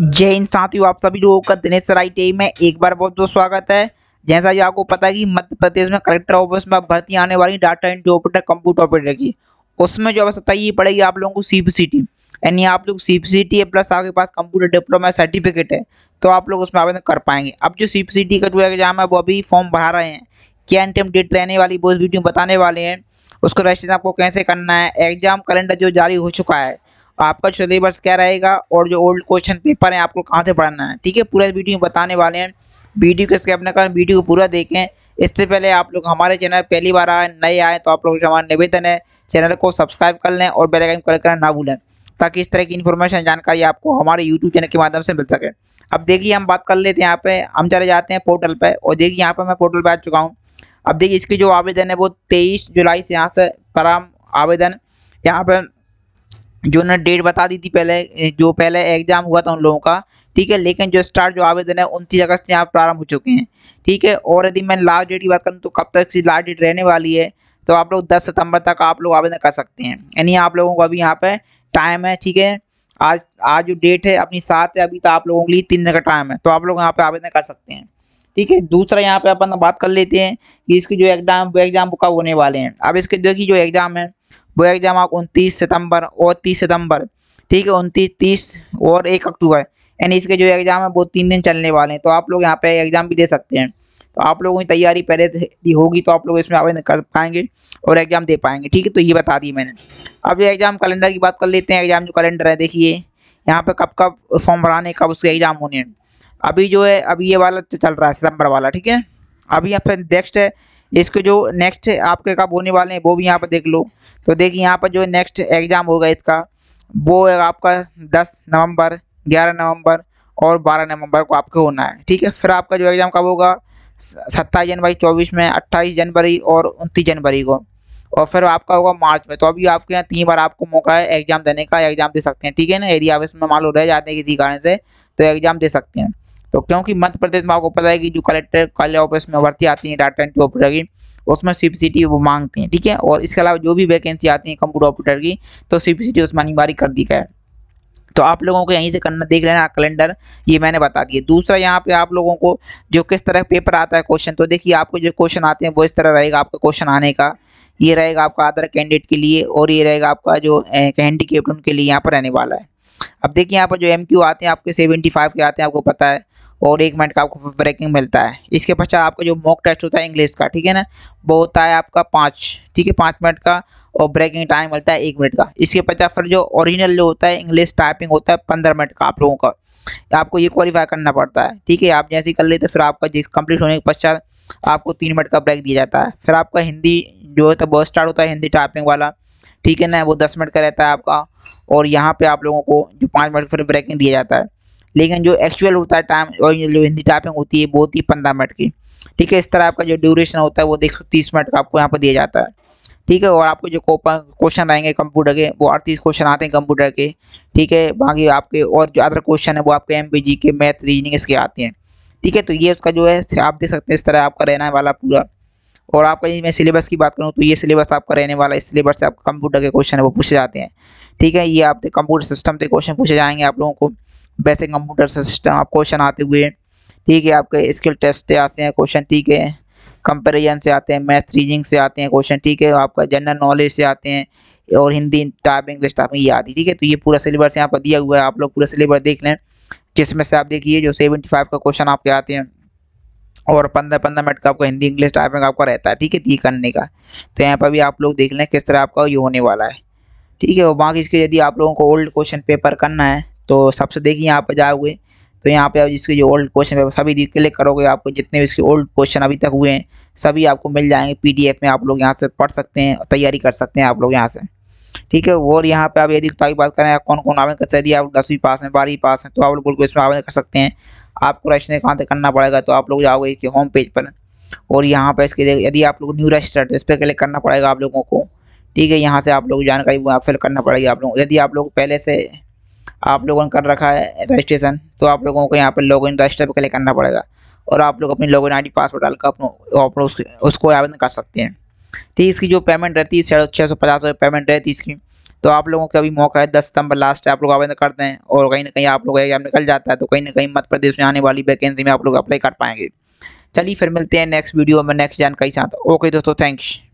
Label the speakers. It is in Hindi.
Speaker 1: जय इन साथियों आप सभी लोगों का दिनेश राय टी में एक बार बहुत बहुत स्वागत है जैसा कि आपको पता है कि मध्य प्रदेश में कलेक्टर ऑफिस में भर्ती आने वाली data entry operator computer operator की उसमें जो आवश्यकता ये पड़ेगी आप लोगों को सी पी सी टी यानी आप लोग सी पी सी टी है प्लस आपके पास कंप्यूटर डिप्लोमा सर्टिफिकेट है तो आप लोग उसमें आवेदन कर पाएंगे अब जो सी पी सी टी का जो एग्जाम है वो अभी फॉर्म भरा रहे हैं क्या एंटम डेट रहने वाली वो वीडियो बताने वाले हैं उसको रजिस्ट्रेशन आपको कैसे करना है एग्जाम कैलेंडर जो जारी हो चुका है आपका सिलेबस क्या रहेगा और जो ओल्ड क्वेश्चन पेपर है आपको कहाँ से पढ़ना है ठीक है पूरा वीडियो बताने वाले हैं वीडियो के स्कैप न करें वीडियो को पूरा देखें इससे पहले आप लोग हमारे चैनल पहली बार आए नए आए तो आप लोग हमारा निवेदन है चैनल को सब्सक्राइब कर लें और बेल आइकन क्लिक करना ना भूलें ताकि इस तरह की इन्फॉर्मेशन जानकारी आपको हमारे यूट्यूब चैनल के माध्यम से मिल सके अब देखिए हम बात कर लेते हैं यहाँ पे हम चले जाते हैं पोर्टल पर और देखिए यहाँ पर मैं पोर्टल पर आ चुका हूँ अब देखिए इसकी जो आवेदन है वो तेईस जुलाई से यहाँ से प्रारंभ आवेदन यहाँ पर जो ना डेट बता दी थी पहले जो पहले एग्जाम हुआ था उन लोगों का ठीक है लेकिन जो स्टार्ट जो आवेदन है उनतीस अगस्त से यहाँ प्रारंभ हो चुके हैं ठीक है और यदि मैं लास्ट डेट की बात करूँ तो कब तक लास्ट डेट रहने वाली है तो आप लोग दस सितंबर तक आप लोग आवेदन कर सकते हैं यानी आप लोगों को अभी यहाँ पर टाइम है ठीक है आज आज जो डेट है अपनी सात है अभी तो आप लोगों के लिए तीन दिन का टाइम है तो आप लोग यहाँ पर आवेदन कर सकते हैं ठीक है दूसरा यहाँ पे अपन बात कर लेते हैं कि इसके जो एग्जाम वो एग्जाम कब होने वाले हैं अब इसके देखिए जो एग्जाम है वो एग्जाम आप उनतीस सितंबर और तीस सितंबर ठीक है उनतीस तीस और एक अक्टूबर यानी इसके जो एग्जाम है वो तीन दिन चलने वाले हैं तो आप लोग यहाँ पे एग्जाम भी दे सकते हैं तो आप लोगों की तैयारी पहले से होगी तो आप लोग इसमें आवेदन कर पाएंगे और एग्जाम दे पाएंगे ठीक है तो ये बता दी मैंने अब ये एग्जाम कैलेंडर की बात कर लेते हैं एग्जाम जो कैलेंडर है देखिए यहाँ पे कब कब फॉर्म भराने कब उसके एग्जाम होने हैं अभी जो है अभी ये वाला तो चल रहा है सितंबर वाला ठीक है अभी यहाँ पे नेक्स्ट है इसके जो नेक्स्ट आपके कब होने वाले हैं वो भी यहाँ पर देख लो तो देखिए यहाँ पर जो नेक्स्ट एग्ज़ाम होगा इसका वो आपका दस नवंबर ग्यारह नवम्बर और बारह नवम्बर को आपको होना है ठीक है फिर आपका जो एग्ज़ाम कब होगा सत्ताईस जनवरी चौबीस में अट्ठाईस जनवरी और उनतीस जनवरी को और फिर आपका होगा मार्च में तो अभी आपके यहाँ तीन बार आपको मौका है एग्ज़ाम देने का एग्ज़ाम दे सकते हैं ठीक है ना यदि आप इसमें मान लो रह जाते हैं किसी कारण से तो एग्ज़ाम दे सकते हैं तो क्योंकि मध्य प्रदेश में आपको पता है कि जो कलेक्टर कॉलेज ऑफिस में भर्ती आती है डाटा एंट्री ऑपरेटर की उसमें सीपीसीटी वो मांगते हैं ठीक है और इसके अलावा जो भी वैकेंसी आती है कंप्यूटर ऑपरेटर की तो सीपीसीटी उसमें अनिवार्य कर दी गया तो आप लोगों को यहीं से करना देख लेना कैलेंडर ये मैंने बता दिया दूसरा यहाँ पे आप लोगों को जो किस तरह पेपर आता है क्वेश्चन तो देखिए आपको जो क्वेश्चन आते हैं वो इस तरह रहेगा आपका क्वेश्चन आने का ये रहेगा आपका अदर कैंडिडेट के लिए और ये रहेगा आपका जो हैंडीकेप्ट उनके लिए यहाँ पर रहने वाला है अब देखिए यहाँ पर जो एम आते हैं आपके सेवेंटी के आते हैं आपको पता है और एक मिनट का आपको ब्रेकिंग मिलता है इसके पश्चात आपका जो मॉक टेस्ट होता है इंग्लिश का ठीक है ना वो होता है आपका पाँच ठीक है पाँच मिनट का और ब्रेकिंग टाइम मिलता है एक मिनट का इसके पश्चात फिर जो ओरिजिनल जो होता है इंग्लिश टाइपिंग होता है पंद्रह मिनट का आप लोगों का आपको ये क्वालिफाई करना पड़ता है ठीक है आप जैसे कर लेते तो फिर आपका कंप्लीट होने के पश्चात आपको तीन मिनट का ब्रेक दिया जाता है फिर आपका हिंदी जो है तो बहुत स्टार्ट होता है हिंदी टाइपिंग वाला ठीक है ना वो दस मिनट का रहता है आपका और यहाँ पे आप लोगों को जो पाँच मिनट फिर ब्रेकिंग दिया जाता है लेकिन जो एक्चुअल होता है टाइम और जो हिंदी टाइपिंग होती है वो होती है पंद्रह मिनट की ठीक है इस तरह आपका जो ड्यूरेशन होता है वो देख तीस मिनट का आपको यहाँ पर दिया जाता है ठीक है और आपको जो क्वेश्चन आएंगे कंप्यूटर के वो अड़तीस क्वेश्चन आते हैं कंप्यूटर के ठीक है बाकी आपके और जो अदर क्वेश्चन है वो आपके एम के मैथ रीजनिंग इसके आते हैं ठीक है तो ये उसका जो है आप देख सकते हैं इस तरह आपका रहना वाला पूरा और आपका मैं सिलेबस की बात करूँ तो ये सिलेबस आपका रहने वाला इस सिलेबस से आपका कंप्यूटर के क्वेश्चन है वो पूछे जाते हैं ठीक है ये आपके कंप्यूटर सिस्टम के क्वेश्चन पूछे जाएंगे आप लोगों को बेसिक कंप्यूटर सिस्टम आप क्वेश्चन आते हुए ठीक है आपके स्किल टेस्ट से आते हैं क्वेश्चन ठीक है कंपेरिजन से आते हैं मैथ रीजिंग से आते हैं क्वेश्चन ठीक है आपका जनरल नॉलेज से आते हैं और हिंदी टाइप इंग्लिश टाइप में ये आती ठीक है तो ये पूरा सिलेबस यहाँ पर दिया हुआ है आप लोग पूरा सिलेबस देख लें जिसमें से आप देखिए जो सेवेंटी फाइव का क्वेश्चन आपके आते हैं और पंद्रह पंद्रह मिनट का आपका हिंदी इंग्लिश टाइपिंग आपका रहता है ठीक है ये करने का तो यहाँ पर भी आप लोग देख लें किस तरह आपका ये होने वाला है ठीक है और बाकी इसके यदि आप लोगों को ओल्ड क्वेश्चन पेपर करना है तो सबसे देखिए यहाँ पर जाओगे तो यहाँ पे जिसके जो ओल्ड क्वेश्चन है सभी क्लिक करोगे आपको जितने भी इसके ओल्ड क्वेश्चन अभी तक हुए हैं सभी आपको मिल जाएंगे पीडीएफ में आप लोग यहाँ से पढ़ सकते हैं तैयारी कर सकते हैं आप लोग यहाँ से ठीक है और यहाँ पे आप यदि की बात करें कौन कौन आवेदन कर सकती है आप दसवीं पास हैं बारहवीं पास हैं तो आप लोग इसमें आवेदन कर सकते हैं आपको रजिस्ट्रेशन कहाँ से करना पड़ेगा तो आप लोग जाओगे इसके होम पेज पर और यहाँ पर इसके यदि आप लोग न्यू रजिस्टर इस पर क्लिक करना पड़ेगा आप लोगों को ठीक है यहाँ से आप लोग जानकारी फिल करना पड़ेगी आप लोगों यदि आप लोग पहले से आप लोगों ने कर रखा है रजिस्ट्रेशन तो आप लोगों को यहाँ पर लॉगिन रजिस्टर पर क्लिक करना पड़ेगा और आप लोग अपनी लॉगिन आई पासवर्ड डालकर अपने उसको, उसको आवेदन कर सकते हैं ठीक तो इसकी जो पेमेंट रहती है साढ़े छः सौ पचास पेमेंट रहती है इसकी तो आप लोगों का अभी मौका है दस सितंबर लास्ट है आप लोग आवेदन करते हैं और कहीं ना कहीं आप लोग एग्जाम निकल जाता है तो कहीं ना कहीं मध्य प्रदेश में आने वाली वैकेंसी में आप लोग अप्लाई कर पाएंगे चलिए फिर मिलते हैं नेक्स्ट वीडियो में नेक्स्ट जानकारी साथ ओके दोस्तों थैंक्स